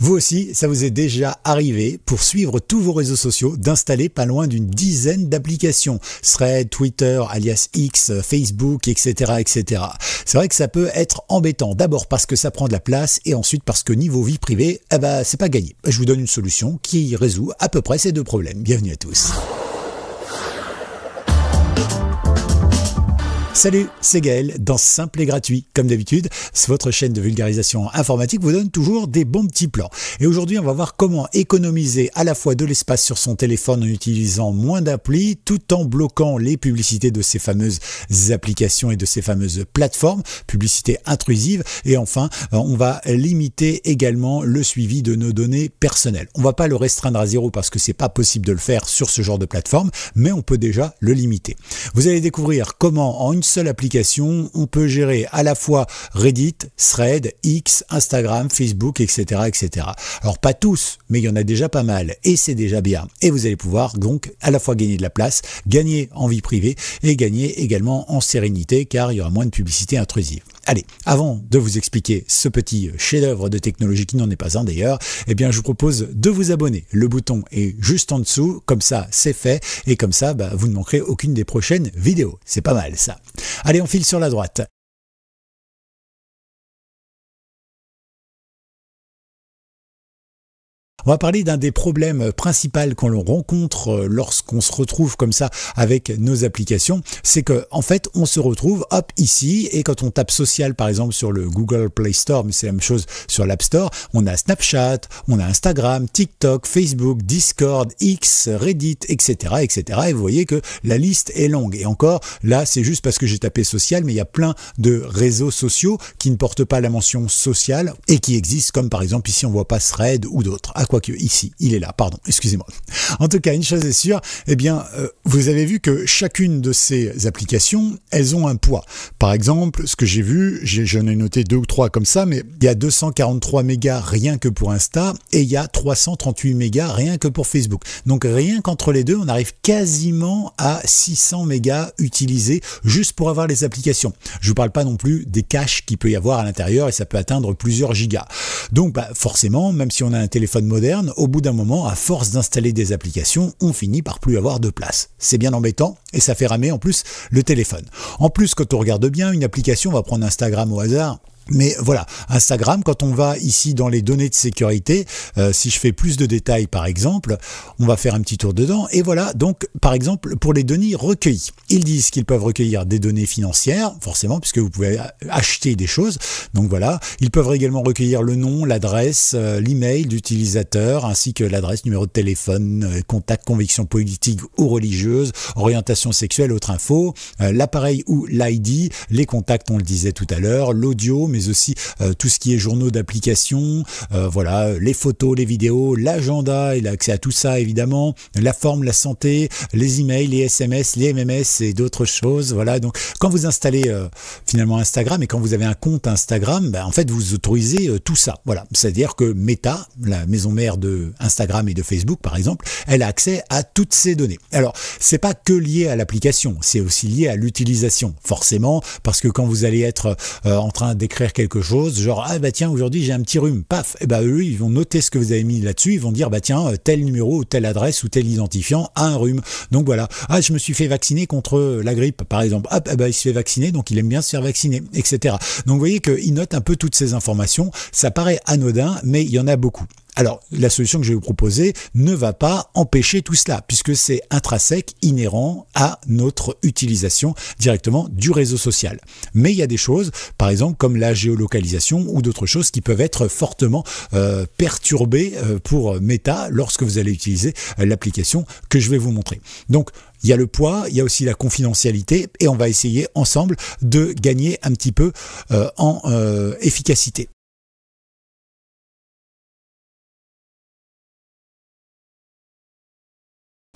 Vous aussi, ça vous est déjà arrivé pour suivre tous vos réseaux sociaux d'installer pas loin d'une dizaine d'applications, Thread, Twitter, alias X, Facebook, etc., etc. C'est vrai que ça peut être embêtant. D'abord parce que ça prend de la place et ensuite parce que niveau vie privée, eh ben, c'est pas gagné. Je vous donne une solution qui résout à peu près ces deux problèmes. Bienvenue à tous. Salut, c'est Gaël dans Simple et Gratuit. Comme d'habitude, votre chaîne de vulgarisation informatique vous donne toujours des bons petits plans. Et aujourd'hui, on va voir comment économiser à la fois de l'espace sur son téléphone en utilisant moins d'applis tout en bloquant les publicités de ces fameuses applications et de ces fameuses plateformes, publicités intrusives. Et enfin, euh, on va limiter également le suivi de nos données personnelles. On ne va pas le restreindre à zéro parce que c'est pas possible de le faire sur ce genre de plateforme, mais on peut déjà le limiter. Vous allez découvrir comment en une seule application, on peut gérer à la fois Reddit, Thread, X, Instagram, Facebook, etc., etc. Alors pas tous, mais il y en a déjà pas mal et c'est déjà bien. Et vous allez pouvoir donc à la fois gagner de la place, gagner en vie privée et gagner également en sérénité car il y aura moins de publicité intrusive. Allez, avant de vous expliquer ce petit euh, chef-d'œuvre de technologie qui n'en est pas un d'ailleurs, eh bien je vous propose de vous abonner. Le bouton est juste en dessous, comme ça c'est fait, et comme ça bah, vous ne manquerez aucune des prochaines vidéos. C'est pas mal ça. Allez, on file sur la droite. On va parler d'un des problèmes principaux qu'on rencontre euh, lorsqu'on se retrouve comme ça avec nos applications, c'est que en fait on se retrouve hop ici et quand on tape social par exemple sur le Google Play Store, mais c'est la même chose sur l'App Store, on a Snapchat, on a Instagram, TikTok, Facebook, Discord, X, Reddit, etc., etc. Et vous voyez que la liste est longue. Et encore, là c'est juste parce que j'ai tapé social, mais il y a plein de réseaux sociaux qui ne portent pas la mention sociale et qui existent, comme par exemple ici on voit pas Thread ou d'autres que ici, il est là, pardon, excusez-moi. En tout cas, une chose est sûre, eh bien, euh, vous avez vu que chacune de ces applications, elles ont un poids. Par exemple, ce que j'ai vu, j'en ai, noté deux ou trois comme ça, mais il y a 243 mégas rien que pour Insta et il y a 338 mégas rien que pour Facebook. Donc rien qu'entre les deux, on arrive quasiment à 600 mégas utilisés juste pour avoir les applications. Je vous parle pas non plus des caches qu'il peut y avoir à l'intérieur et ça peut atteindre plusieurs gigas. Donc bah, forcément, même si on a un téléphone modèle, au bout d'un moment, à force d'installer des applications, on finit par plus avoir de place. C'est bien embêtant et ça fait ramer en plus le téléphone. En plus, quand on regarde bien, une application, va prendre Instagram au hasard, mais voilà, Instagram, quand on va ici dans les données de sécurité, euh, si je fais plus de détails par exemple, on va faire un petit tour dedans. Et voilà, donc par exemple pour les données recueillies. Ils disent qu'ils peuvent recueillir des données financières, forcément, puisque vous pouvez acheter des choses. Donc voilà, ils peuvent également recueillir le nom, l'adresse, euh, l'email d'utilisateur, ainsi que l'adresse, numéro de téléphone, euh, contact, conviction politique ou religieuse, orientation sexuelle, autre info, l'appareil ou l'ID, les contacts, on le disait tout à l'heure, l'audio, mais aussi euh, tout ce qui est journaux d'application, euh, voilà, les photos, les vidéos, l'agenda, il a accès à tout ça évidemment, la forme, la santé, les emails, les SMS, les MMS et d'autres choses. Voilà, donc quand vous installez euh, finalement Instagram et quand vous avez un compte Instagram, ben, en fait vous autorisez tout ça. Voilà, c'est-à-dire que Meta, la maison mère de Instagram et de Facebook par exemple, elle a accès à toutes ces données. Alors, c'est pas que lié à l'application, c'est aussi lié à l'utilisation, forcément, parce que quand vous allez être en train d'écrire quelque chose, genre ah bah tiens aujourd'hui j'ai un petit rhume, paf, et eh bah eux ils vont noter ce que vous avez mis là-dessus, ils vont dire bah tiens euh, tel numéro ou telle adresse ou tel identifiant a un rhume, donc voilà ah je me suis fait vacciner contre euh, la grippe par exemple, et eh bah il se fait vacciner donc il aime bien se faire vacciner, etc. Donc vous voyez qu'il note un peu toutes ces informations, ça paraît anodin mais il y en a beaucoup. Alors, la solution que je vais vous proposer ne va pas empêcher tout cela, puisque c'est intrinsèque, inhérent à notre utilisation directement du réseau social. Mais il y a des choses, par exemple, comme la géolocalisation ou d'autres choses qui peuvent être fortement euh, perturbées euh, pour Meta lorsque vous allez utiliser euh, l'application que je vais vous montrer. Donc, il y a le poids, il y a aussi la confidentialité, et on va essayer ensemble de gagner un petit peu en efficacité.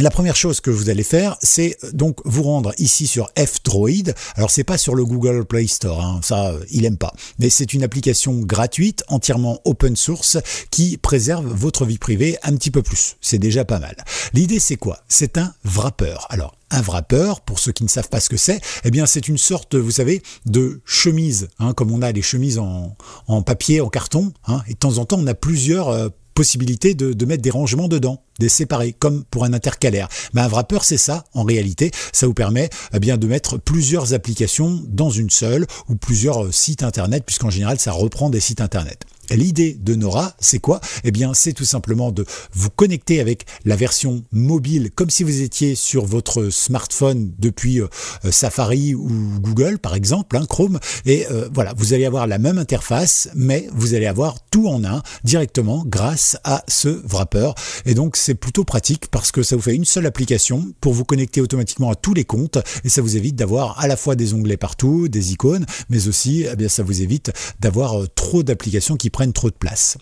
La première chose que vous allez faire, c'est euh, donc vous rendre ici sur F-Droid. Alors c'est pas sur le Google Play Store, hein, ça euh, il aime pas, mais c'est une application gratuite, entièrement open source, qui préserve votre vie privée un petit peu plus. C'est déjà pas mal. L'idée c'est quoi C'est un wrapper. Alors un wrapper, pour ceux qui ne savent pas ce que c'est, eh bien c'est une sorte, vous savez, de chemise, hein, comme on a les chemises en, en papier, en carton, hein. et de temps en temps on a plusieurs euh, possibilité de, mettre des rangements dedans, des séparés, comme pour un intercalaire. Mais un wrapper, c'est ça, en réalité. Ça vous permet eh bien de mettre plusieurs applications dans une seule ou plusieurs euh, sites internet, puisqu'en général, ça reprend des sites internet. L'idée de Nora, c'est quoi Eh bien, c'est tout simplement de vous connecter avec la version mobile, comme si vous étiez sur votre smartphone depuis euh, euh, Safari ou Google, par exemple, hein, Chrome. Et euh, voilà, vous allez avoir la même interface, mais vous allez avoir tout en un directement grâce à ce wrapper. Et donc, c'est plutôt pratique parce que ça vous fait une seule application pour vous connecter automatiquement à tous les comptes et ça vous évite d'avoir à la fois des onglets partout, des icônes, mais aussi, eh bien, ça vous évite d'avoir trop d'applications qui prennent trop de place.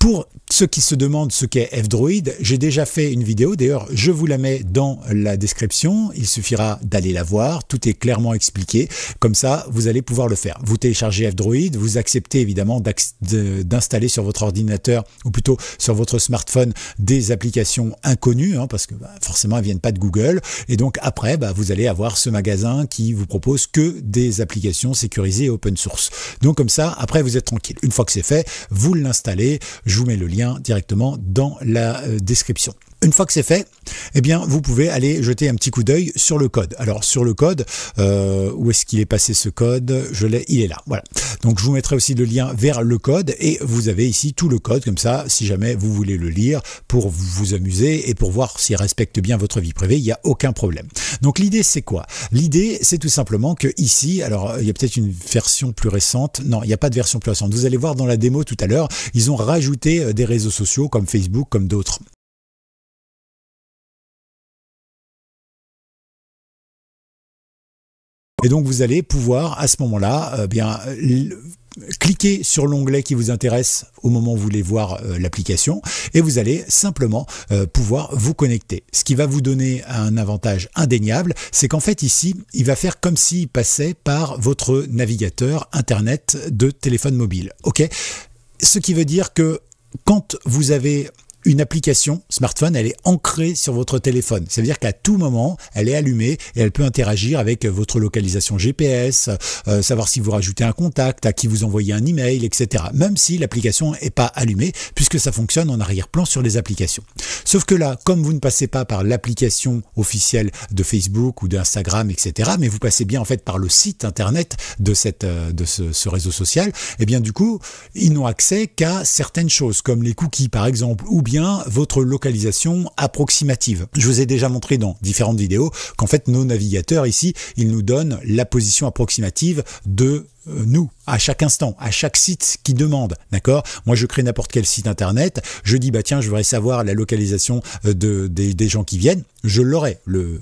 Pour, ceux qui se demandent ce qu'est F-Droid, j'ai déjà fait une vidéo, d'ailleurs je vous la mets dans la description, il suffira d'aller la voir, tout est clairement expliqué, comme ça vous allez pouvoir le faire. Vous téléchargez F-Droid, vous acceptez évidemment d'installer sur votre ordinateur, ou plutôt sur votre smartphone, des applications inconnues, hein, parce que bah, forcément elles viennent pas de Google, et donc après bah, vous allez avoir ce magasin qui vous propose que des applications sécurisées et open source. Donc comme ça, après vous êtes tranquille. Une fois que c'est fait, vous l'installez, je vous mets le lien directement dans la euh, description. Une fois que c'est fait, eh bien, vous pouvez aller jeter un petit coup d'œil sur le code. Alors, sur le code, euh, où est-ce qu'il est passé ce code Je l'ai, il est là. Voilà. Donc, je vous mettrai aussi le lien vers le code et vous avez ici tout le code comme ça, si jamais vous voulez le lire pour vous amuser et pour voir s'il respecte bien votre vie privée, il n'y a aucun problème. Donc, l'idée, c'est quoi L'idée, c'est tout simplement que ici, alors, il y a peut-être une version plus récente. Non, il n'y a pas de version plus récente. Vous allez voir dans la démo tout à l'heure, ils ont rajouté euh, des réseaux sociaux comme Facebook, comme d'autres. Et donc vous allez pouvoir à ce moment-là euh, bien cliquer sur l'onglet qui vous intéresse au moment où vous voulez voir euh, l'application et vous allez simplement euh, pouvoir vous connecter. Ce qui va vous donner un avantage indéniable, c'est qu'en fait ici, il va faire comme s'il passait par votre navigateur internet de téléphone mobile. OK Ce qui veut dire que quand vous avez une application smartphone, elle est ancrée sur votre téléphone. Ça veut dire qu'à tout moment, elle est allumée et elle peut interagir avec votre localisation GPS, euh, savoir si vous rajoutez un contact, à qui vous envoyez un email, etc. Même si l'application n'est pas allumée, puisque ça fonctionne en arrière-plan sur les applications. Sauf que là, comme vous ne passez pas par l'application officielle de Facebook ou d'Instagram, etc., mais vous passez bien en fait par le site internet de, cette, euh, de ce, ce réseau social, et eh bien du coup, ils n'ont accès qu'à certaines choses, comme les cookies par exemple, ou bien votre localisation approximative. Je vous ai déjà montré dans différentes vidéos qu'en fait nos navigateurs ici, ils nous donnent la position approximative de euh, nous, à chaque instant, à chaque site qui demande, d'accord Moi, je crée n'importe quel site internet, je dis, bah tiens, je voudrais savoir la localisation euh, de, des, gens qui viennent, je l'aurai. Le,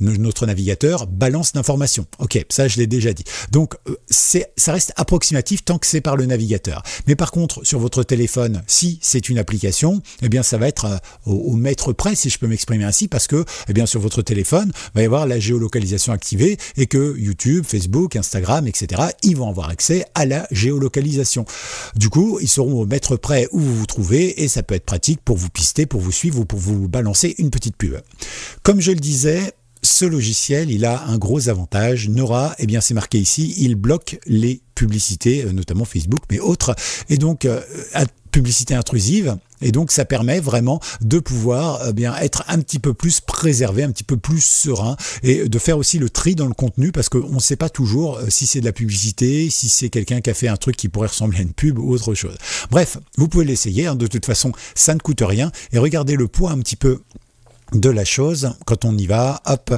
notre navigateur balance d'informations, Ok, ça, je l'ai déjà dit. Donc, euh, ça reste approximatif tant que c'est par le navigateur. Mais par contre, sur votre téléphone, si c'est une application, eh bien, ça va être au, maître près, si je peux m'exprimer ainsi, parce que, eh bien, sur votre téléphone, il va y avoir la géolocalisation activée et que YouTube, Facebook, Instagram, etc., ils vont avoir accès à la géolocalisation. Du coup, ils seront au mètre près où vous vous trouvez et ça peut être pratique pour vous pister, pour vous suivre ou pour vous balancer une petite pub. Comme je le disais, ce logiciel, il a un gros avantage. Nora, et eh bien, c'est marqué ici, il bloque les publicités, euh, notamment Facebook, mais autres. Et donc, euh, publicité intrusive, et donc ça permet vraiment de pouvoir euh, bien être un petit peu plus préservé, un petit peu plus serein et de faire aussi le tri dans le contenu parce qu'on ne sait pas toujours euh, si c'est de la publicité, si c'est quelqu'un qui a fait un truc qui pourrait ressembler à une pub ou autre chose. Bref, vous pouvez l'essayer. Hein. de toute façon, ça ne coûte rien. Et regardez le poids un petit peu de la chose quand on y va. Hop.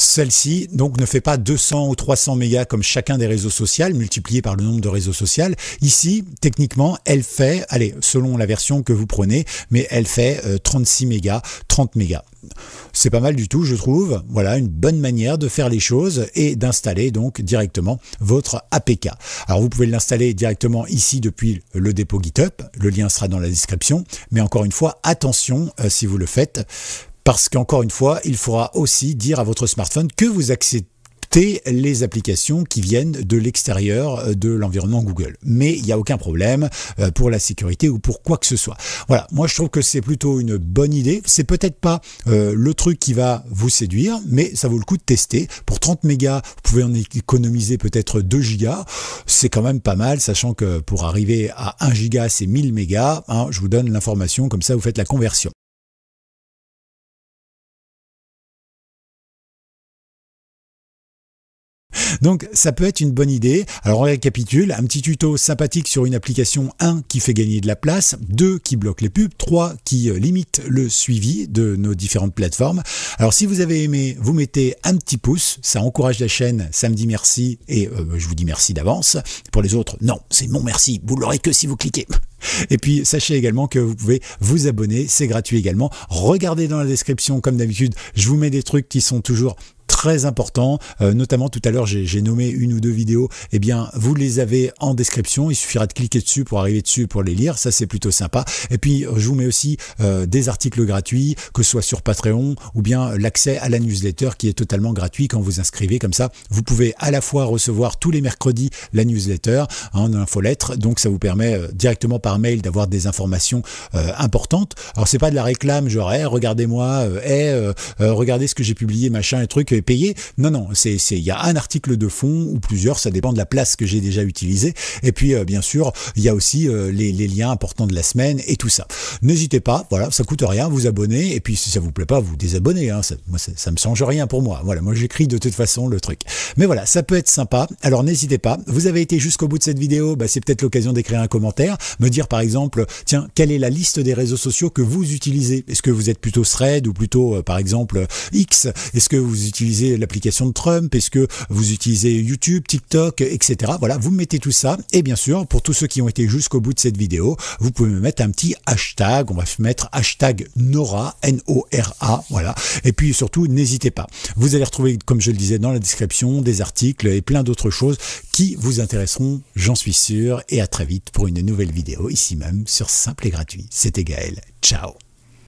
Celle-ci donc ne fait pas 200 ou 300 mégas comme chacun des réseaux sociaux multiplié par le nombre de réseaux sociaux. Ici, techniquement, elle fait, allez, selon la version que vous prenez, mais elle fait 36 euh, mégas, 30 mégas. C'est pas mal du tout, je trouve. Voilà, une bonne manière de faire les choses et d'installer donc directement votre APK. Alors vous pouvez l'installer directement ici depuis le dépôt GitHub. Le lien sera dans la description. Mais encore une fois, attention euh, si vous le faites parce qu'encore une fois, il faudra aussi dire à votre smartphone que vous acceptez les applications qui viennent de l'extérieur euh, de l'environnement Google. Mais il n'y a aucun problème euh, pour la sécurité ou pour quoi que ce soit. Voilà, moi je trouve que c'est plutôt une bonne idée. C'est peut-être pas euh, le truc qui va vous séduire, mais ça vaut le coup de tester. Pour 30 mégas, vous pouvez en économiser peut-être 2 gigas. C'est quand même pas mal, sachant que pour arriver à 1 giga, c'est 1000 mégas. Hein, je vous donne l'information, comme ça vous faites la conversion. Donc ça peut être une bonne idée. Alors on récapitule, un petit tuto sympathique sur une application 1 qui fait gagner de la place, 2 qui bloque les pubs, 3 qui euh, limite le suivi de nos différentes plateformes. Alors si vous avez aimé, vous mettez un petit pouce, ça encourage la chaîne, ça me dit merci et euh, bah, je vous dis merci d'avance. Pour les autres, non, c'est mon merci, vous l'aurez que si vous cliquez. Et puis sachez également que vous pouvez vous abonner, c'est gratuit également. Regardez dans la description comme d'habitude, je vous mets des trucs qui sont toujours très important. Euh, notamment tout à l'heure, j'ai nommé une ou deux vidéos. Eh bien, vous les avez en description. Il suffira de cliquer dessus pour arriver dessus pour les lire. Ça, c'est plutôt sympa. Et puis, euh, je vous mets aussi euh, des articles gratuits, que ce soit sur Patreon ou bien l'accès à la newsletter qui est totalement gratuit quand vous inscrivez. Comme ça, vous pouvez à la fois recevoir tous les mercredis la newsletter en infolettre. Donc, ça vous permet directement par mail d'avoir des informations importantes. Alors, c'est pas de la réclame, genre, hey, regardez-moi, hey, regardez ce que j'ai publié, machin et truc payer. Non, non, c'est il y a un article de fond ou plusieurs, ça dépend de la place que j'ai déjà utilisée. Et puis euh, bien sûr, il y a aussi euh, les, les, liens importants de la semaine et tout ça. N'hésitez pas, voilà, ça coûte rien, vous abonner. Et puis si ça vous plaît pas, vous désabonnez. Hein, ça, moi, ça, me change rien pour moi. Voilà, moi j'écris de toute façon le truc. Mais voilà, ça peut être sympa. Alors n'hésitez pas. Vous avez été jusqu'au bout de cette vidéo, bah, c'est peut-être l'occasion d'écrire un commentaire, me dire par exemple, tiens, quelle est la liste des réseaux sociaux que vous utilisez Est-ce que vous êtes plutôt Thread ou plutôt, euh, par exemple, X Est-ce que vous utilisez l'application de Trump Est-ce que vous utilisez YouTube, TikTok, etc. Voilà, vous mettez tout ça. Et bien sûr, pour tous ceux qui ont été jusqu'au bout de cette vidéo, vous pouvez me mettre un petit hashtag. On va mettre hashtag Nora, N-O-R-A. Voilà. Et puis surtout, n'hésitez pas. Vous allez retrouver, comme je le disais dans la description, des articles et plein d'autres choses qui vous intéresseront, j'en suis sûr. Et à très vite pour une nouvelle vidéo ici même sur Simple et Gratuit. C'était Gaël. Ciao